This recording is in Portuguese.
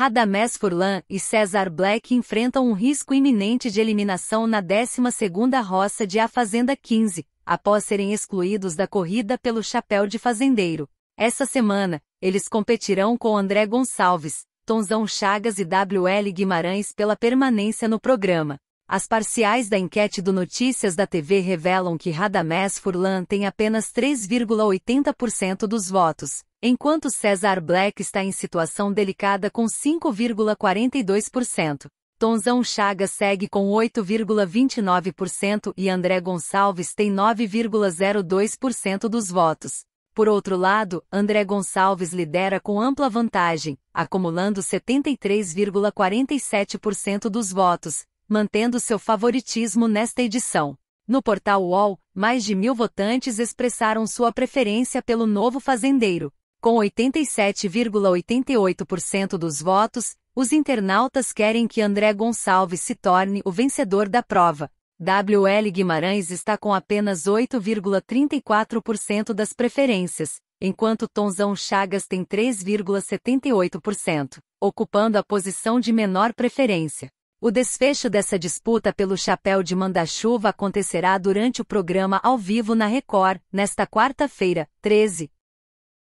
Radamés Furlan e César Black enfrentam um risco iminente de eliminação na 12ª roça de A Fazenda 15, após serem excluídos da corrida pelo chapéu de fazendeiro. Essa semana, eles competirão com André Gonçalves, Tonzão Chagas e WL Guimarães pela permanência no programa. As parciais da enquete do Notícias da TV revelam que Radamés Furlan tem apenas 3,80% dos votos, enquanto César Black está em situação delicada com 5,42%. Tonzão Chaga segue com 8,29% e André Gonçalves tem 9,02% dos votos. Por outro lado, André Gonçalves lidera com ampla vantagem, acumulando 73,47% dos votos, mantendo seu favoritismo nesta edição. No portal UOL, mais de mil votantes expressaram sua preferência pelo novo fazendeiro. Com 87,88% dos votos, os internautas querem que André Gonçalves se torne o vencedor da prova. WL Guimarães está com apenas 8,34% das preferências, enquanto Tonzão Chagas tem 3,78%, ocupando a posição de menor preferência. O desfecho dessa disputa pelo chapéu de manda-chuva acontecerá durante o programa ao vivo na Record, nesta quarta-feira, 13,